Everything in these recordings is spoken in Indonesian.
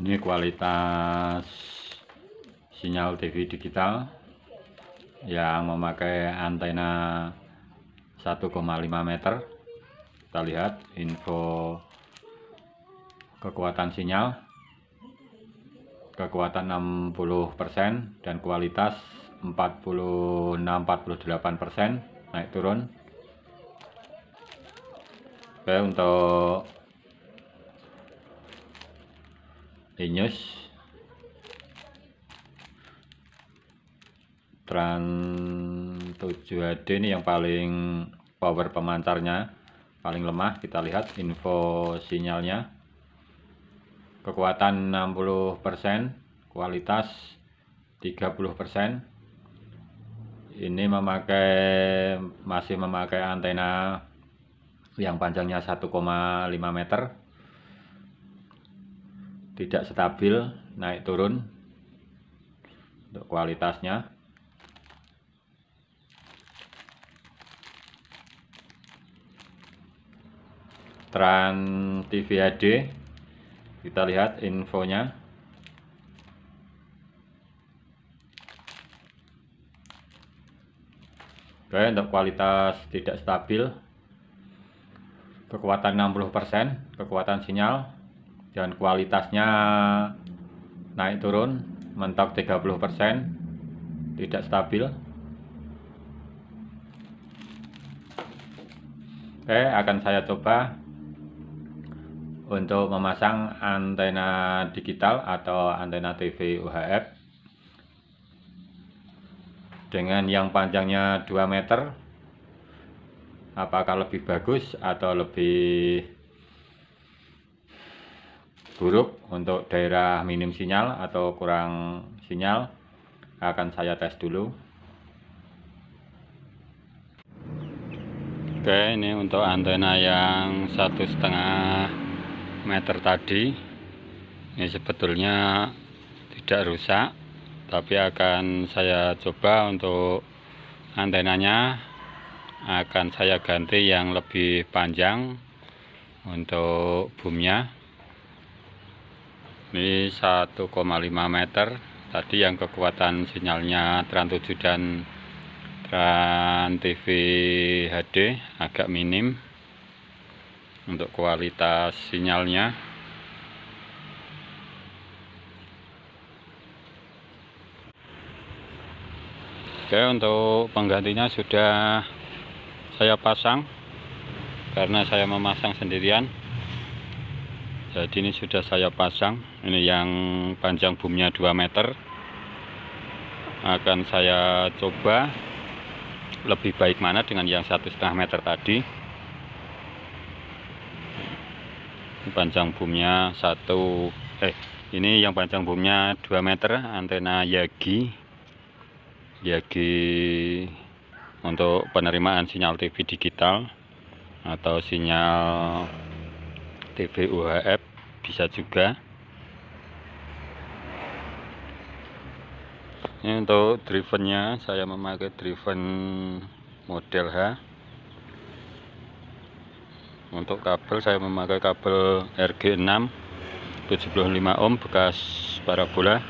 ini kualitas sinyal TV digital yang memakai antena 1,5 meter kita lihat info kekuatan sinyal kekuatan 60% dan kualitas 46-48% naik turun oke untuk Enyos Trans 7HD ini yang paling power pemancarnya paling lemah kita lihat info sinyalnya kekuatan 60% kualitas 30% ini memakai masih memakai antena yang panjangnya 1,5 meter tidak stabil naik turun untuk kualitasnya Trans TV HD kita lihat infonya Oke, untuk kualitas tidak stabil kekuatan 60% kekuatan sinyal dan kualitasnya naik turun mentok 30% tidak stabil Oke akan saya coba untuk memasang antena digital atau antena TV UHF dengan yang panjangnya 2 meter apakah lebih bagus atau lebih buruk untuk daerah minim sinyal atau kurang sinyal akan saya tes dulu oke ini untuk antena yang satu setengah meter tadi ini sebetulnya tidak rusak tapi akan saya coba untuk antenanya akan saya ganti yang lebih panjang untuk boomnya ini 1,5 meter tadi yang kekuatan sinyalnya Trans 7 dan Trans TV HD agak minim untuk kualitas sinyalnya oke untuk penggantinya sudah saya pasang karena saya memasang sendirian jadi eh, ini sudah saya pasang ini yang panjang boomnya 2 meter akan saya coba lebih baik mana dengan yang satu setengah meter tadi panjang boomnya satu eh ini yang panjang boomnya 2 meter antena Yagi Yagi untuk penerimaan sinyal TV digital atau sinyal TV UHF bisa juga ini untuk drivennya saya memakai driven model H untuk kabel saya memakai kabel RG6 75 ohm bekas parabola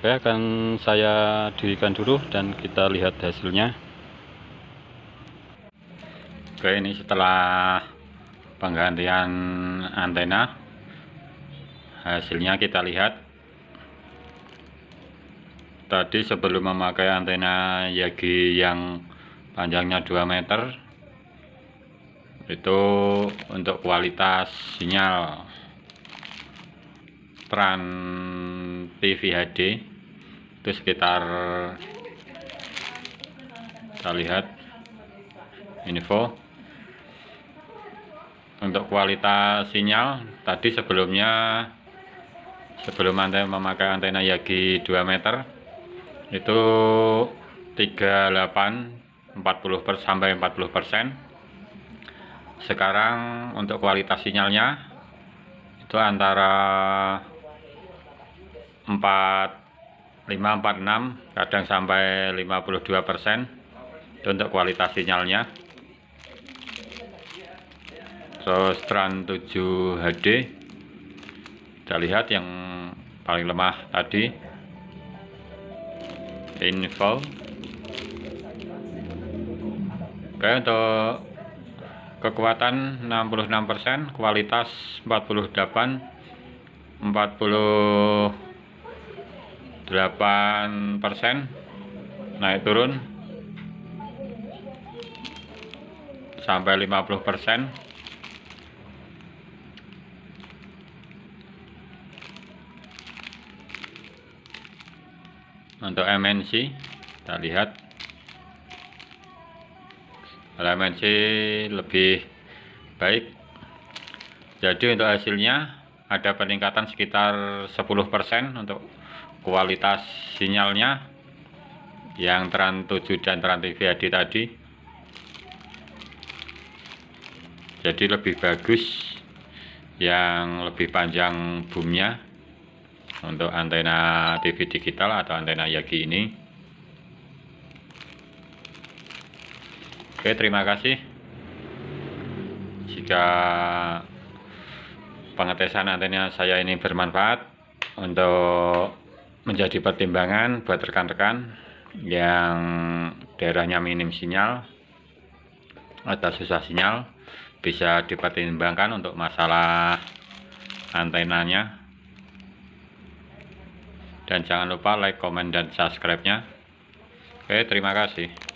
Oke akan saya dirikan dulu dan kita lihat hasilnya Oke ini setelah penggantian antena hasilnya kita lihat tadi sebelum memakai antena Yagi yang panjangnya 2 meter itu untuk kualitas sinyal trans TV HD itu sekitar kita lihat info untuk kualitas sinyal tadi sebelumnya sebelum antena memakai antena Yagi 2 meter itu 38 40 per, sampai 40 persen sekarang untuk kualitas sinyalnya itu antara 4 5 4 6 kadang sampai 52 persen itu untuk kualitas sinyalnya terus Tran 7 HD kita lihat yang paling lemah tadi info oke untuk kekuatan 66% kualitas 48 48 persen naik turun sampai 50 untuk MNC kita lihat kalau MNC lebih baik jadi untuk hasilnya ada peningkatan sekitar 10% untuk kualitas sinyalnya yang Trans 7 dan Trans TV HD tadi jadi lebih bagus yang lebih panjang boomnya untuk antena TV digital atau antena Yagi ini oke terima kasih jika pengetesan antena saya ini bermanfaat untuk menjadi pertimbangan buat rekan-rekan yang daerahnya minim sinyal atau susah sinyal bisa dipertimbangkan untuk masalah antenanya dan jangan lupa like, comment, dan subscribe-nya. Oke, terima kasih.